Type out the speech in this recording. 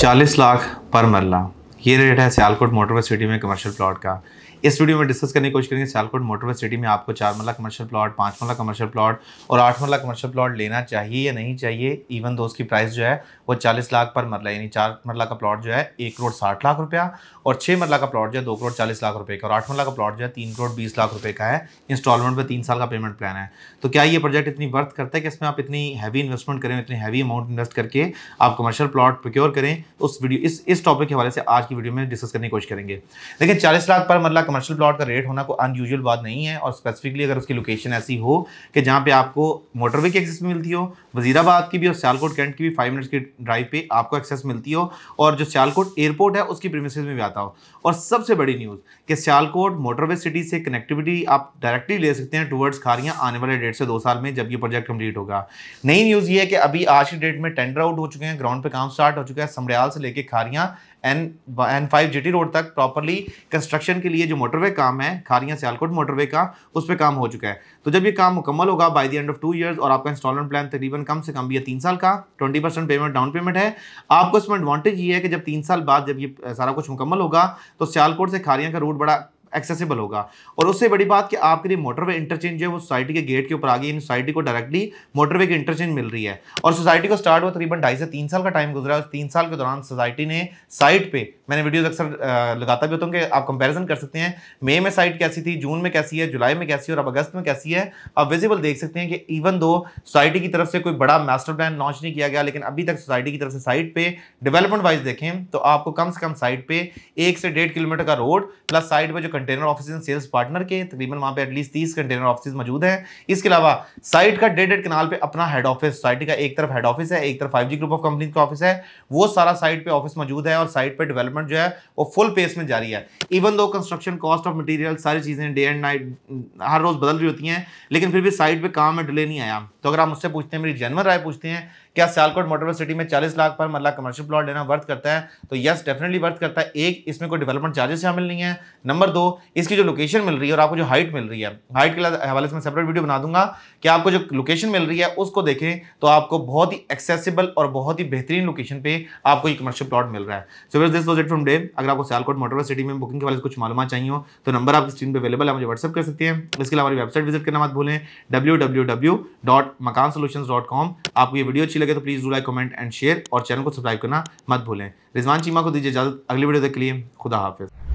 चालीस लाख पर मरला ये रेट है सियालकोट मोटरवे सिटी में कमर्शियल प्लॉट का इस वीडियो में डिस्कस करने की कोशिश करेंगे सियालकोट मोटरवे सिटी में आपको चार मल्ला कमर्शियल प्लॉट पाँच मल्ला कमर्शियल प्लॉट और आठ मल्ला कमर्शियल प्लॉट लेना चाहिए या नहीं चाहिए इवन दो उसकी प्राइस जो है वो चालीस लाख पर मरला यानी चार मरला का प्लॉट जो है एक करोड़ साठ लाख रुपया और छः मरला का प्लॉट जो है दो करोड़ चालीस लाख रुपये का और आठ मरला का प्लॉट जो है तीन करोड़ बीस लाख रुपये का है इंस्टॉलमेंट पर तीन साल का पेमेंट प्लान है तो क्या ये प्रोजेक्ट इतनी वर्थ करता है कि इसमें आप इतनी हैवी इन्वेस्टमेंट करें इतनी हैवी अमाउंट इन्वेस्ट करके आप कमर्शियल प्लॉट प्रोक्योर करें उस वीडियो इस इस टॉपिक के हवाले से आज की की वीडियो में डिस्कस करने की कोशिश करेंगे लेकिन चालीस लाख पर मरला कमर्शियल प्लॉट का रेट होना कोई अनयूजल बात नहीं है और स्पेसिफिकली अगर उसकी लोकेशन ऐसी हो कि जहाँ पे आपको मोटरवे की एक्सेस मिलती हो वजीराबाद की भी और सियालकोट कैंट की भी फाइव मिनट्स की ड्राइव पर आपको एक्सेस मिलती हो और जो सियालकोट एयरपोर्ट है उसकी प्रीमिस में भी आता हो और सबसे बड़ी न्यूज़ कि सियालकोट मोटरवे सिटी से कनेक्टिविटी आप डायरेक्टली ले सकते हैं टूवर्ड्स खारियाँ आने वाले डेढ़ से दो साल में जब ये प्रोजेक्ट कंप्लीट होगा नई न्यूज़ ये है कि अभी आज की डेट में टेंडर आउट हो चुके हैं ग्राउंड पे काम स्टार्ट हो चुका है समड़ियाल से लेके Kharian N N five G road तक प्रॉपरली कंस्ट्रक्शन के लिए जो मोटरवे काम है खारिया सियालकोट मोटरवे का उस पर काम हो चुका है तो जब ये काम मुकम्मल होगा by the end of two years और आपका इंस्टॉलमेंट प्लान तकरीबन कम से कम भी तीन साल का twenty percent payment down payment है आपको इसमें एडवांटेज ये है कि जब तीन साल बाद जब ये सारा कुछ मुकम्मल होगा तो सियालकोट से खारिया का रूट बड़ा एक्सेसिबल होगा और उससे बड़ी बात कि आपके लिए मोटरवे इंटरचेंज है वो सोसाइटी के गेट के ऊपर आ गई इन सोसाइटी को डायरेक्टली मोटरवे की इंटरचेंज मिल रही है और सोसाइटी को स्टार्ट हुआ तकरीबन ढाई से तीन साल का टाइम गुजरा उस तीन साल के दौरान सोसाइटी ने साइट पे मैंने वीडियोज अक्सर लगाता भी होता हूँ कि आप कंपेरिजन कर सकते हैं मे में साइट कैसी थी जून में कैसी है जुलाई में कैसी है और अब अगस्त में कैसी है आप विजिबल देख सकते हैं कि इवन दो सोसाइटी की तरफ से कोई बड़ा मास्टर प्लान लॉन्च नहीं किया गया लेकिन अभी तक सोसाइटी की तरफ से साइट पर डेवलपमेंट वाइज देखें तो आपको कम से कम साइट पे एक से डेढ़ किलोमीटर का रोड प्लस साइड पर जो कंटेनर ऑफिस सेल्स पार्टनर के तकरीबन वहाँ पे एटलीस्ट तीस कंटेनर ऑफिस मौजूद हैं इसके अलावा साइट का डेडेड कनाल पे अपना हेड ऑफिस साइट का एक तरफ हेड ऑफिस है एक तरफ फाइव ग्रुप ऑफ कंपनीज का ऑफिस है वो सारा साइट पर ऑफिस मौजूद है और साइट पर डेवलपमेंट जो है वो फुल पेस में जारी है even though construction cost of material सारी चीज़ें डे एंड नाइट हर रोज़ बदल रही होती हैं लेकिन फिर भी साइट पर काम में डिले नहीं आया तो अगर आप मुझसे पूछते हैं मेरी जनवर राय पूछते हैं क्या सियालकोट मोटरवे सिटी में 40 लाख पर मरला कमर्शियल प्लॉट लेना वर्थ करता है तो यस डेफिनेटली वर्थ करता है एक इसमें कोई डेवलपमेंट चार्जेस शामिल नहीं है नंबर दो इसकी जो लोकेशन मिल रही है और आपको जो हाइट मिल रही है हाइट के हवाले से मैं सेपरेट वीडियो बना दूंगा कि आपको जो लोकेशन मिल रही है उसको देखें तो आपको बहुत ही एक्सेसिबल और बहुत ही बेहतरीन लोकेशन पे आपको ये कमर्शियल प्लॉट मिल रहा है so this was it from day अगर आपको सियालकोट मोटरवे सिटी में बुकिंग के वाले कुछ मालूम चाहिए हो तो नंबर आपकी स्क्रीन पर अवेलेबल है मुझे व्हाट्सअप कर सकते हैं इसके अलावा हमारी वेबसाइट विजिट करना मत भूलें डब्ल्यू आपको ये वीडियो अच्छी लगे तो please do like comment and share और चैनल को सब्सक्राइब करना मत भूलें रिजवान चीमा को दीजिए इजाजत अगली वीडियो देख लिए खुदा हाफिज़